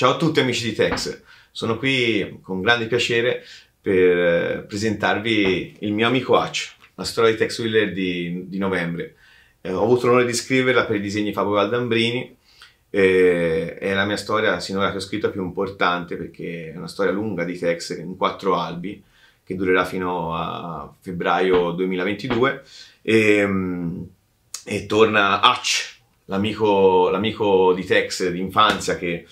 Ciao a tutti amici di Tex, sono qui con grande piacere per eh, presentarvi il mio amico Hatch, la storia di Tex Wheeler di, di novembre. Eh, ho avuto l'onore di scriverla per i disegni Fabio Valdambrini, eh, è la mia storia sinora che ho scritto più importante perché è una storia lunga di Tex in quattro albi che durerà fino a febbraio 2022 e, ehm, e torna Hatch, l'amico di Tex d'infanzia che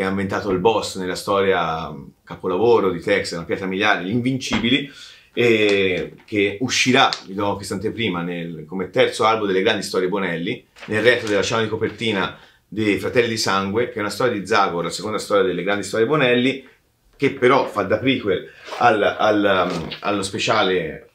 che ha inventato il boss nella storia mm, capolavoro di Tex, una pietra miliare, gli invincibili, e che uscirà, vi do questa anteprima, nel, come terzo albo delle grandi storie Bonelli, nel retro della scena di copertina dei Fratelli di Sangue, che è una storia di Zagor, la seconda storia delle grandi storie Bonelli, che però fa da prequel al, al, um, allo speciale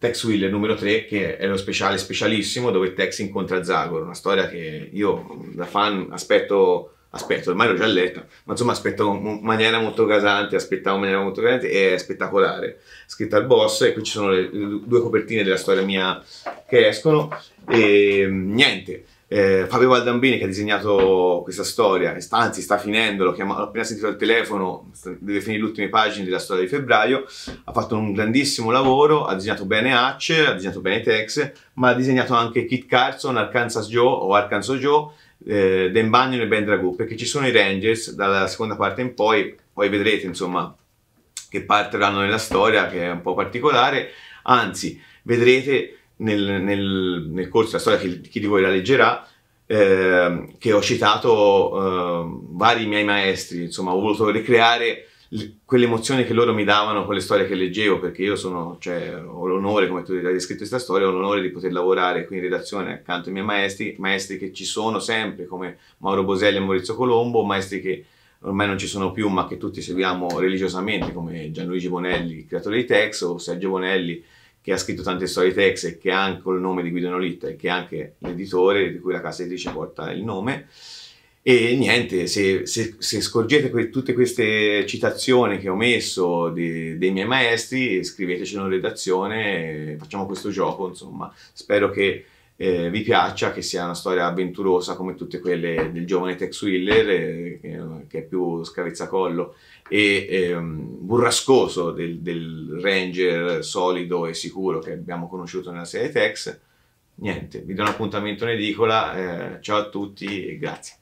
Tex Wheeler numero 3, che è lo speciale specialissimo dove Tex incontra Zagor, una storia che io mm, da fan aspetto aspetto, ormai l'ho già letta, ma insomma aspetto in maniera molto casante, aspettavo in maniera molto casante, e è spettacolare. Scritta al boss e qui ci sono le, le due copertine della storia mia che escono e ehm, niente, eh, Fabio Valdambini che ha disegnato questa storia, anzi sta finendo, l'ho appena sentito al telefono, deve finire le ultime pagine della storia di febbraio, ha fatto un grandissimo lavoro, ha disegnato bene Hatch, ha disegnato bene Tex, ma ha disegnato anche Kit Carson, Arkansas Joe o Arkansas Joe, eh, Dan Bunyan e Ben Dragoo, perché ci sono i Rangers dalla seconda parte in poi, poi vedrete insomma che parte nella storia che è un po' particolare, anzi vedrete nel, nel, nel corso della storia, chi, chi, di voi la leggerà, eh, che ho citato eh, vari miei maestri, insomma ho voluto ricreare quelle emozioni che loro mi davano con le storie che leggevo, perché io sono, cioè, ho l'onore, come tu hai descritto questa storia, ho l'onore di poter lavorare qui in redazione accanto ai miei maestri, maestri che ci sono sempre, come Mauro Boselli e Maurizio Colombo, maestri che ormai non ci sono più, ma che tutti seguiamo religiosamente, come Gianluigi Bonelli, creatore di Tex, o Sergio Bonelli, che ha scritto tante storie Tex e che ha anche il nome di Guido Nolitta e che è anche l'editore di cui la casa editrice porta il nome. E niente, se, se, se scorgete que tutte queste citazioni che ho messo de dei miei maestri, scrivetecelo in redazione, facciamo questo gioco, insomma. Spero che eh, vi piaccia, che sia una storia avventurosa come tutte quelle del giovane Tex Wheeler, eh, che è più scavezzacollo e ehm, burrascoso del, del, Ranger solido e sicuro che abbiamo conosciuto nella serie Tex. Niente, vi do un appuntamento in edicola, eh, ciao a tutti e grazie.